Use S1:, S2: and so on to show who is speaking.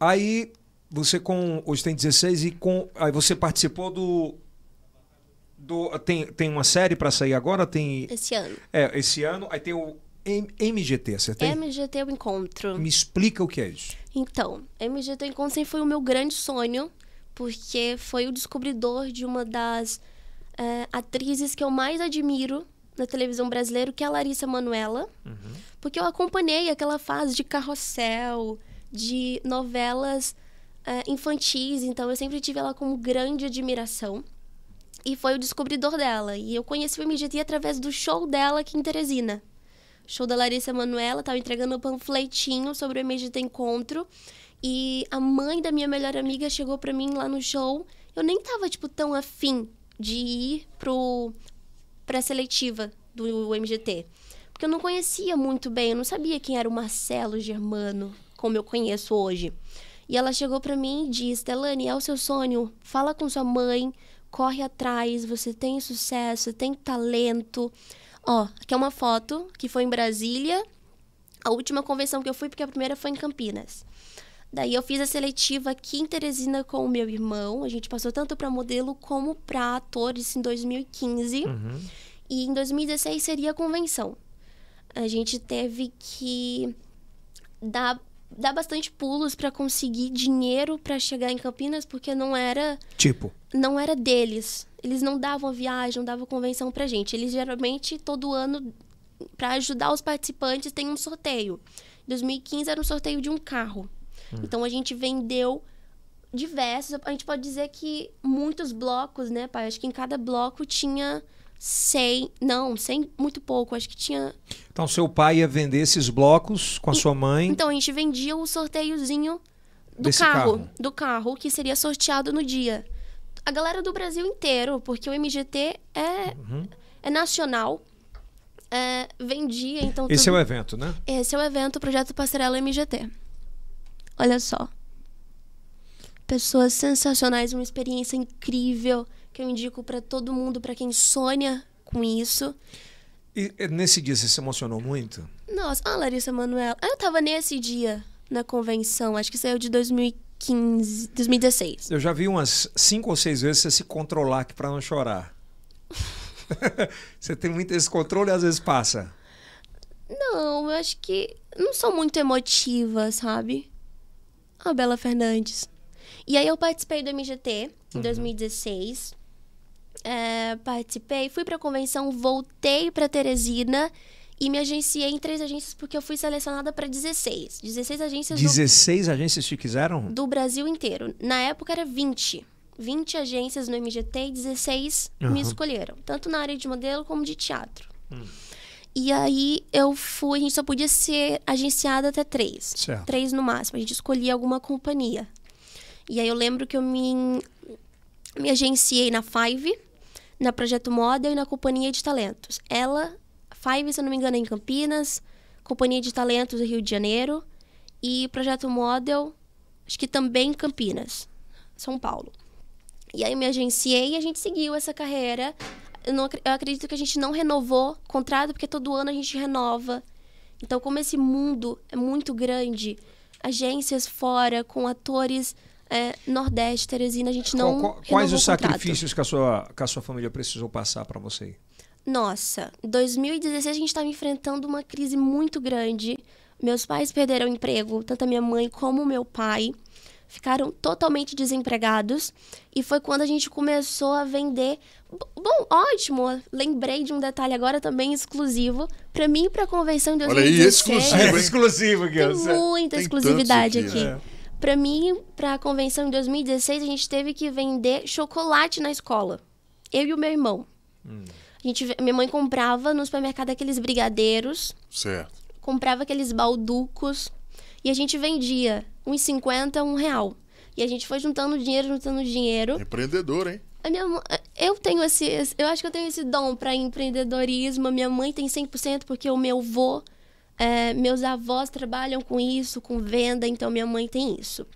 S1: Aí você com hoje tem 16 e com aí você participou do do tem, tem uma série para sair agora, tem Esse ano. É, esse ano, aí tem o M MGT, acertei? MGT o encontro. Me explica o que é isso. Então, MGT encontro sempre foi o meu grande sonho, porque foi o descobridor de uma das é, atrizes que eu mais admiro na televisão brasileira, que é a Larissa Manuela, uhum. porque eu acompanhei aquela fase de carrossel, de novelas uh, infantis, então eu sempre tive ela como grande admiração. E foi o descobridor dela. E eu conheci o MGT através do show dela aqui em Teresina. Show da Larissa Manuela, estava entregando um panfletinho sobre o MGT Encontro. E a mãe da minha melhor amiga chegou para mim lá no show. Eu nem tava, tipo, tão afim de ir pro, pra seletiva do MGT. Porque eu não conhecia muito bem, eu não sabia quem era o Marcelo Germano como eu conheço hoje. E ela chegou para mim e disse: Telane, é o seu sonho, fala com sua mãe, corre atrás, você tem sucesso, tem talento. Ó, aqui é uma foto que foi em Brasília, a última convenção que eu fui, porque a primeira foi em Campinas. Daí eu fiz a seletiva aqui em Teresina com o meu irmão. A gente passou tanto para modelo como para atores em 2015. Uhum. E em 2016 seria a convenção. A gente teve que dar dar bastante pulos para conseguir dinheiro para chegar em Campinas, porque não era. Tipo. Não era deles. Eles não davam viagem, não davam convenção pra gente. Eles geralmente, todo ano, para ajudar os participantes, tem um sorteio. Em 2015 era um sorteio de um carro. Hum. Então a gente vendeu diversos. A gente pode dizer que muitos blocos, né, pai? Acho que em cada bloco tinha 100, não, 100 muito pouco, acho que tinha... Então seu pai ia vender esses blocos com a e, sua mãe? Então a gente vendia o sorteiozinho do carro, carro, do carro que seria sorteado no dia. A galera do Brasil inteiro, porque o MGT é, uhum. é nacional, é, vendia, então... Esse é tudo... é o evento, né? Esse é o evento, o Projeto Passarela MGT. Olha só pessoas sensacionais, uma experiência incrível que eu indico para todo mundo, para quem sonha com isso. E eh, nesse dia você se emocionou muito? Nossa, a ah, Larissa Manoela. Ah, eu tava nesse dia na convenção, acho que saiu de 2015, 2016. Eu já vi umas cinco ou seis vezes você se controlar aqui para não chorar. você tem muito esse controle às vezes passa. Não, eu acho que não sou muito emotiva, sabe? A ah, Bela Fernandes. E aí eu participei do MGT em uhum. 2016 é, participei, fui para a convenção, voltei para Teresina e me agenciei em três agências porque eu fui selecionada para 16. 16 agências. 16 do... agências te quiseram? Do Brasil inteiro. Na época era 20. 20 agências no MGT e 16 uhum. me escolheram, tanto na área de modelo como de teatro. Hum. E aí eu fui, a gente só podia ser agenciada até três. Certo. Três no máximo. A gente escolhia alguma companhia. E aí eu lembro que eu me me agenciei na Five, na Projeto Model e na Companhia de Talentos. Ela, Five, se eu não me engano, é em Campinas, Companhia de Talentos do Rio de Janeiro e Projeto Model, acho que também em Campinas, São Paulo. E aí me agenciei e a gente seguiu essa carreira. Eu, não, eu acredito que a gente não renovou contrato, porque todo ano a gente renova. Então, como esse mundo é muito grande, agências fora, com atores é, Nordeste, Teresina, a gente não. Qual, qual, quais os sacrifícios que a, sua, que a sua família precisou passar para você? Nossa, 2016 a gente estava enfrentando uma crise muito grande. Meus pais perderam o emprego, tanto a minha mãe como o meu pai. Ficaram totalmente desempregados. E foi quando a gente começou a vender. Bom, ótimo! Lembrei de um detalhe agora também exclusivo. Para mim, para a convenção de 2016. Olha aí, exclusivo, É exclusivo, Tem muita Tem exclusividade aqui. aqui. É. Para mim, para a convenção em 2016, a gente teve que vender chocolate na escola. Eu e o meu irmão. Hum. A gente, minha mãe comprava no supermercado aqueles brigadeiros. Certo. Comprava aqueles balducos. E a gente vendia uns 50, um real. E a gente foi juntando dinheiro, juntando dinheiro. Empreendedor, hein? Minha, eu tenho esse. Eu acho que eu tenho esse dom para empreendedorismo. A minha mãe tem 100%, porque o meu avô. Vô é, meus avós trabalham com isso, com venda, então minha mãe tem isso.